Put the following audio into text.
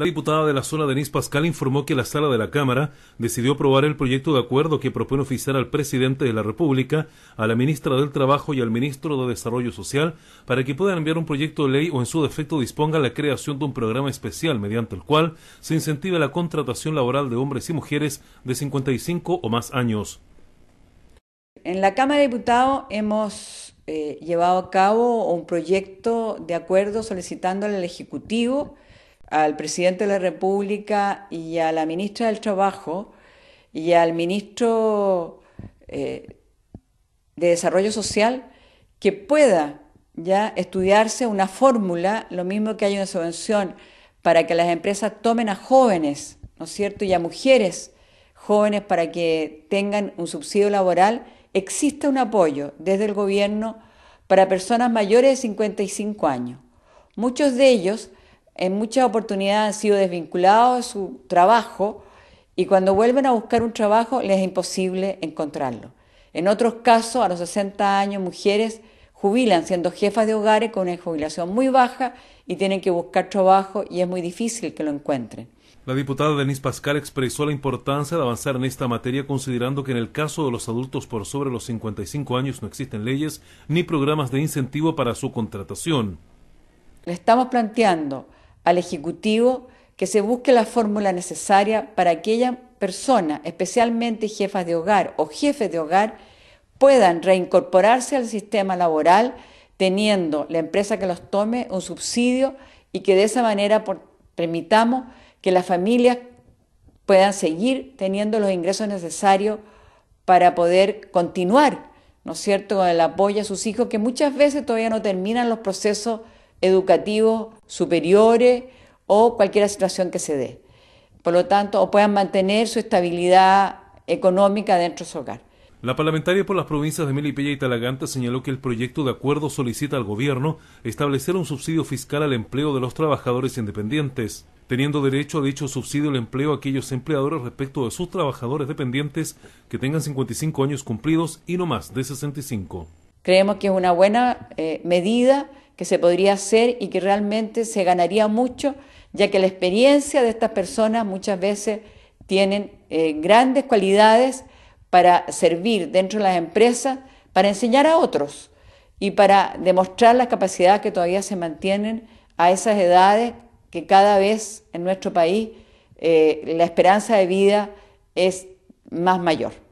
La diputada de la zona Denise Pascal informó que la sala de la Cámara decidió aprobar el proyecto de acuerdo que propone oficiar al presidente de la República, a la ministra del Trabajo y al ministro de Desarrollo Social para que puedan enviar un proyecto de ley o en su defecto disponga la creación de un programa especial mediante el cual se incentive la contratación laboral de hombres y mujeres de 55 o más años. En la Cámara de Diputados hemos eh, llevado a cabo un proyecto de acuerdo solicitando al Ejecutivo al presidente de la República y a la ministra del Trabajo y al ministro eh, de Desarrollo Social que pueda ya estudiarse una fórmula, lo mismo que hay una subvención para que las empresas tomen a jóvenes, ¿no es cierto?, y a mujeres jóvenes para que tengan un subsidio laboral, existe un apoyo desde el gobierno para personas mayores de 55 años. Muchos de ellos en muchas oportunidades han sido desvinculados de su trabajo y cuando vuelven a buscar un trabajo les es imposible encontrarlo. En otros casos, a los 60 años, mujeres jubilan siendo jefas de hogares con una jubilación muy baja y tienen que buscar trabajo y es muy difícil que lo encuentren. La diputada Denise Pascal expresó la importancia de avanzar en esta materia considerando que en el caso de los adultos por sobre los 55 años no existen leyes ni programas de incentivo para su contratación. Le estamos planteando al Ejecutivo que se busque la fórmula necesaria para que aquella persona, especialmente jefas de hogar o jefes de hogar, puedan reincorporarse al sistema laboral teniendo la empresa que los tome un subsidio y que de esa manera permitamos que las familias puedan seguir teniendo los ingresos necesarios para poder continuar, ¿no es cierto?, con el apoyo a sus hijos que muchas veces todavía no terminan los procesos educativos superiores o cualquier situación que se dé. Por lo tanto, o puedan mantener su estabilidad económica dentro de su hogar. La parlamentaria por las provincias de Melipilla y Talagante señaló que el proyecto de acuerdo solicita al gobierno establecer un subsidio fiscal al empleo de los trabajadores independientes, teniendo derecho a dicho subsidio el empleo a aquellos empleadores respecto de sus trabajadores dependientes que tengan 55 años cumplidos y no más de 65. Creemos que es una buena eh, medida que se podría hacer y que realmente se ganaría mucho, ya que la experiencia de estas personas muchas veces tienen eh, grandes cualidades para servir dentro de las empresas, para enseñar a otros y para demostrar las capacidades que todavía se mantienen a esas edades que cada vez en nuestro país eh, la esperanza de vida es más mayor.